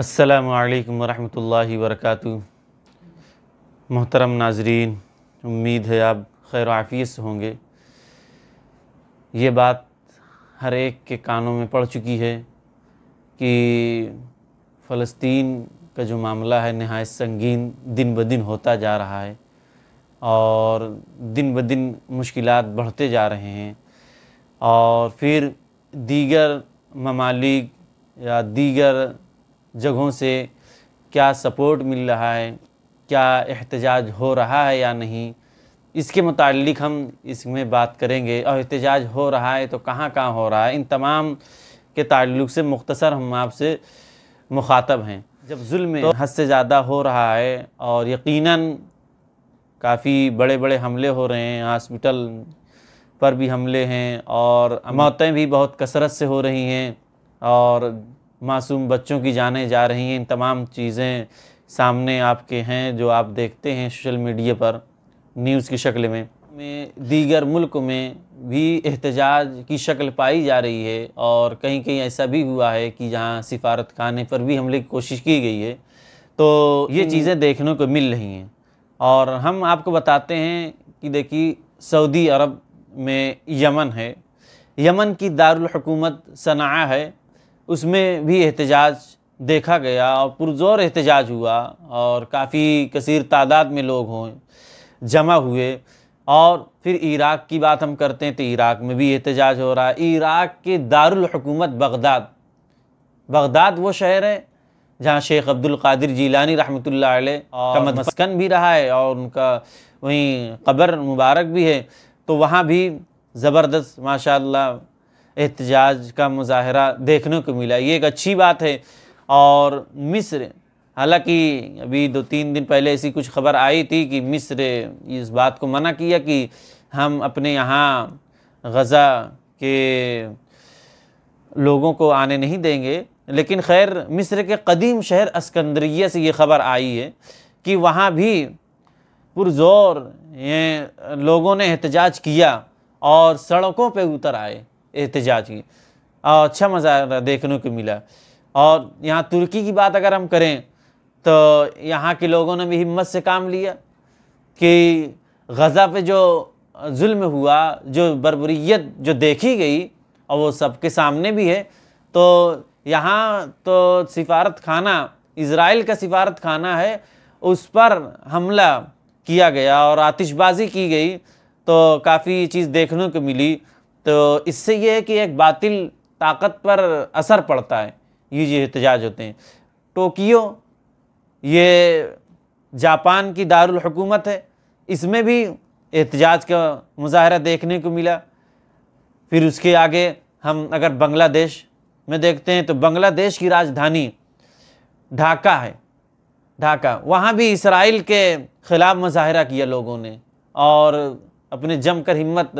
असलकम वरहमल वरक मोहतरम नाजरीन उम्मीद है आप खैर आफियत से होंगे ये बात हर एक के कानों में पड़ चुकी है कि फ़लस्तीन का जो मामला है नहायत संगीन दिन ब दिन होता जा रहा है और दिन ब दिन मुश्किल बढ़ते जा रहे हैं और फिर दीगर ममालिक या दीगर जगहों से क्या सपोर्ट मिल रहा है क्या एहतजाज हो रहा है या नहीं इसके मुतालिक हम इसमें बात करेंगे और एहतजाज हो रहा है तो कहाँ कहाँ हो रहा है इन तमाम के ताल्लुक से मुख्तसर हम आपसे मुखातब हैं जब जुल्म तो हद से ज़्यादा हो रहा है और यकीनन काफ़ी बड़े बड़े हमले हो रहे हैं हॉस्पिटल पर भी हमले हैं और मौतें भी बहुत कसरत से हो रही हैं और मासूम बच्चों की जाने जा रही हैं इन तमाम चीज़ें सामने आपके हैं जो आप देखते हैं सोशल मीडिया पर न्यूज़ की शक्ल में में दीगर मुल्क में भी एहतजाज की शक्ल पाई जा रही है और कहीं कहीं ऐसा भी हुआ है कि जहाँ सिफारत खाने पर भी हमले की कोशिश की गई है तो ये हम्म। चीज़ें देखने को मिल रही हैं और हम आपको बताते हैं कि देखिए सऊदी अरब में यमन है यमन की दारुलकूमत सना है उसमें भी एहतजाज देखा गया और पुरजोर एहतजाज हुआ और काफ़ी कसर तादाद में लोग हों जमा हुए और फिर इराक़ की बात हम करते हैं तो इराक़ में भी एहतजाज हो रहा है इराक़ के दारकूमत बगदाद बगदाद वो शहर है जहाँ शेख अब्दुल कादिर जीलानी रहमत और मस्कन भी रहा है और उनका वहीं कब्र मुबारक भी है तो वहाँ भी ज़बरदस्त माशा एहतजाज का मुजाहरा देखने को मिला ये एक अच्छी बात है और मिस्र हालांकि अभी दो तीन दिन पहले ऐसी कुछ खबर आई थी कि मिस्र इस बात को मना किया कि हम अपने यहाँ गज़ा के लोगों को आने नहीं देंगे लेकिन खैर मिस्र के कदीम शहर अस्कंदरिया से ये खबर आई है कि वहाँ भी पुरज़ोर लोगों ने एहतजाज किया और सड़कों पे उतर आए एहतजाज की और अच्छा मज़ा देखने को मिला और यहाँ तुर्की की बात अगर हम करें तो यहाँ के लोगों ने भी हिम्मत से काम लिया कि गज़ा पे जो जुल्म हुआ जो बरबरीत जो देखी गई और वो सबके सामने भी है तो यहाँ तो सिफारत खाना इसराइल का सिफारत खाना है उस पर हमला किया गया और आतिशबाज़ी की गई तो काफ़ी चीज़ देखने को मिली तो इससे यह है कि एक बातिल ताकत पर असर पड़ता है ये जो एहतजाज होते हैं टोक्यो ये जापान की दारुल हुकूमत है इसमें भी एहतजाज का मुजाहरा देखने को मिला फिर उसके आगे हम अगर बांग्लादेश में देखते हैं तो बांग्लादेश की राजधानी ढाका है ढाका वहाँ भी इसराइल के ख़िलाफ़ मुजाहरा किया लोगों ने और अपने जमकर हिम्मत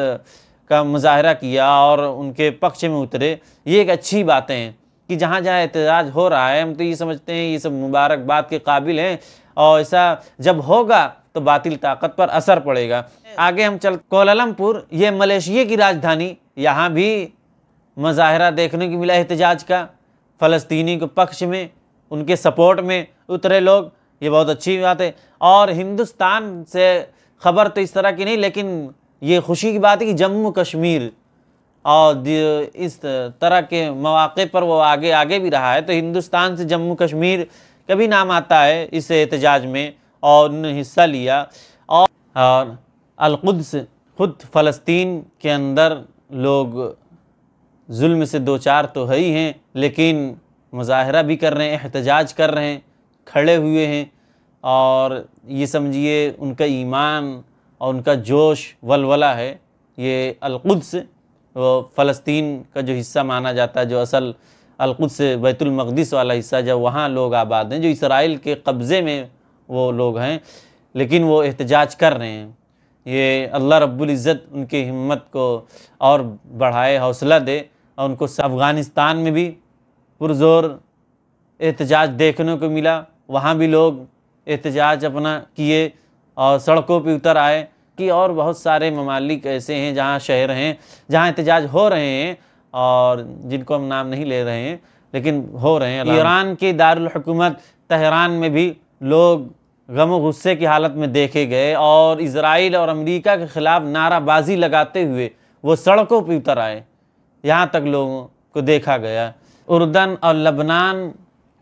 का मुजाहरा किया और उनके पक्ष में उतरे ये एक अच्छी बातें हैं कि जहाँ जहाँ एहतजाज हो रहा है हम तो ये समझते हैं ये सब मुबारकबाद के काबिल हैं और ऐसा जब होगा तो बातिल ताकत पर असर पड़ेगा आगे हम चल कोलमपुर ये मलेशिया की राजधानी यहाँ भी मज़ाहरा देखने को मिला एहतजाज का फ़लस्तनी के पक्ष में उनके सपोर्ट में उतरे लोग ये बहुत अच्छी बात है और हिंदुस्तान से ख़बर तो इस तरह की नहीं लेकिन ये खुशी की बात है कि जम्मू कश्मीर और इस तरह के मौाक़े पर वो आगे आगे भी रहा है तो हिंदुस्तान से जम्मू कश्मीर का भी नाम आता है इस एहतजाज में और उन्होंने हिस्सा लिया और, और अलुद्स खुद फ़लस्तीन के अंदर लोग जुल्म से दो चार तो है ही हैं लेकिन मुजाहरा भी कर रहे हैं एहतजाज कर रहे हैं खड़े हुए हैं और ये समझिए उनका ईमान और उनका जोश वलवला है ये अलकुद्स वो फ़लस्तीन का जो हिस्सा माना जाता है जो असल अलकुद्स बैतुलमक़दस वाला हिस्सा जब वहाँ लोग आबाद हैं जो इसराइल के कब्ज़े में वो लोग हैं लेकिन वो एहतजाज कर रहे हैं ये अल्लाह रब्बुल इज़्ज़त उनकी हिम्मत को और बढ़ाए हौसला दे और उनको अफ़गानिस्तान में भी पुरज़ोर एहतजाज देखने को मिला वहाँ भी लोग एहतजाज अपना किए और सड़कों पर उतर आए कि और बहुत सारे ममालिक ऐसे हैं जहाँ शहर हैं जहाँ एहतजाज हो रहे हैं और जिनको हम नाम नहीं ले रहे हैं लेकिन हो रहे हैं ईरान के दारकूमत तहरान में भी लोग गम गुस्से की हालत में देखे गए और इसराइल और अमेरिका के ख़िलाफ़ नाराबाजी लगाते हुए वो सड़कों पर उतर आए यहाँ तक लोगों को देखा गया उर्दन और लबनान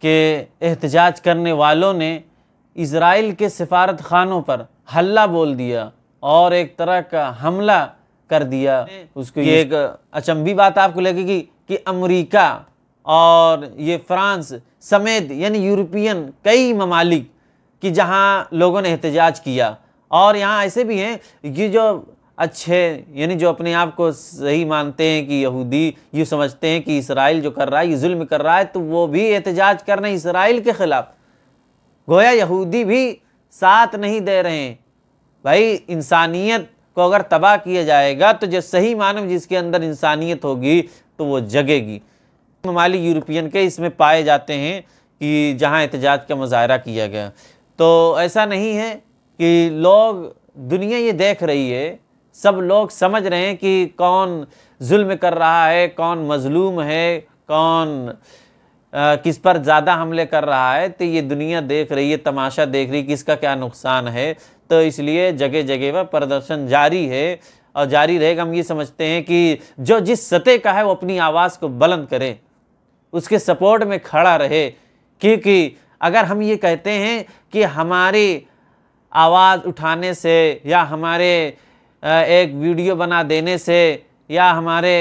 के एहतजाज करने वालों ने इसराइल के सिफारत खानों पर हल्ला बोल दिया और एक तरह का हमला कर दिया उसको ये एक अचंभी बात आपको लगेगी कि अमेरिका और ये फ्रांस समेत यानी यूरोपियन कई ममालिक कि जहाँ लोगों ने एहतजाज किया और यहाँ ऐसे भी हैं कि जो अच्छे यानी जो अपने आप को सही मानते हैं कि यहूदी ये समझते हैं कि इसराइल जो कर रहा है ये जुल्म कर रहा है तो वो भी एहतजाज कर रहे हैं इसराइल के ख़िलाफ़ गोया यहूदी भी साथ नहीं दे रहे हैं भाई इंसानियत को अगर तबाह किया जाएगा तो जो सही मानव जिसके अंदर इंसानियत होगी तो वो जगेगी ममालिक यूरोपियन के इसमें पाए जाते हैं कि जहाँ एहतजाज का मुजाहरा किया गया तो ऐसा नहीं है कि लोग दुनिया ये देख रही है सब लोग समझ रहे हैं कि कौन जुल्म कर रहा है कौन मजलूम है कौन किस पर ज़्यादा हमले कर रहा है तो ये दुनिया देख रही है तमाशा देख रही है किसका क्या नुकसान है तो इसलिए जगह जगह पर प्रदर्शन जारी है और जारी रहेगा हम ये समझते हैं कि जो जिस सतह का है वो अपनी आवाज़ को बुलंद करे उसके सपोर्ट में खड़ा रहे क्योंकि अगर हम ये कहते हैं कि हमारी आवाज़ उठाने से या हमारे एक वीडियो बना देने से या हमारे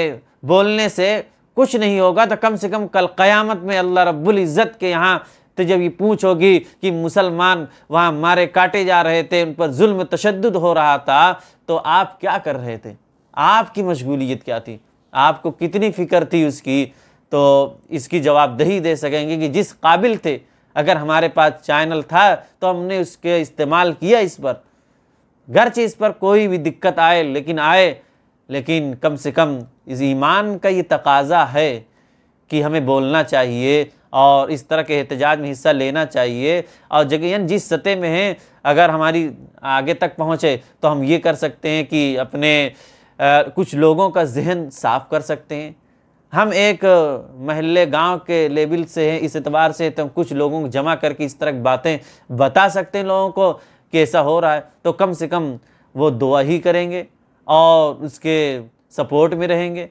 बोलने से कुछ नहीं होगा तो कम से कम कल क़यामत में अल्लाह रब्बुल इज़्ज़त के यहाँ तो जब ये पूछ होगी कि मुसलमान वहाँ मारे काटे जा रहे थे उन पर जुल्म तशद हो रहा था तो आप क्या कर रहे थे आपकी मशगूलियत क्या थी आपको कितनी फ़िक्र थी उसकी तो इसकी जवाबदही दे सकेंगे कि जिस काबिल थे अगर हमारे पास चैनल था तो हमने उसके इस्तेमाल किया इस पर से इस पर कोई भी दिक्कत आए लेकिन आए लेकिन कम से कम इस ईमान का ये तकाजा है कि हमें बोलना चाहिए और इस तरह के एहतजाज में हिस्सा लेना चाहिए और जगह जिस सतह में हैं अगर हमारी आगे तक पहुँचे तो हम ये कर सकते हैं कि अपने आ, कुछ लोगों का जहन साफ़ कर सकते हैं हम एक महल गांव के लेवल से हैं इस एतबार से तो कुछ लोगों को जमा करके इस तरह की बातें बता सकते हैं लोगों को कि ऐसा हो रहा है तो कम से कम वो दुआ ही करेंगे और उसके सपोर्ट में रहेंगे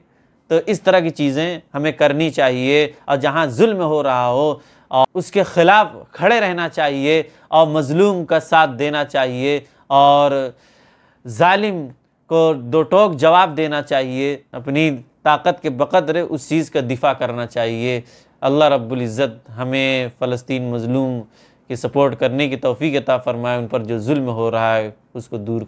तो इस तरह की चीज़ें हमें करनी चाहिए और जहाँ जुल्म हो रहा हो और उसके ख़िलाफ़ खड़े रहना चाहिए और मज़लूम का साथ देना चाहिए और ालिम को दो टोक जवाब देना चाहिए अपनी ताकत के बकदर उस चीज़ का दिफा करना चाहिए अल्लाह इज़्ज़त हमें फ़लस्तीन मज़लूम की सपोर्ट करने की तोफ़ी अता फ़रमाए उन पर जो जुल्म हो रहा है उसको दूर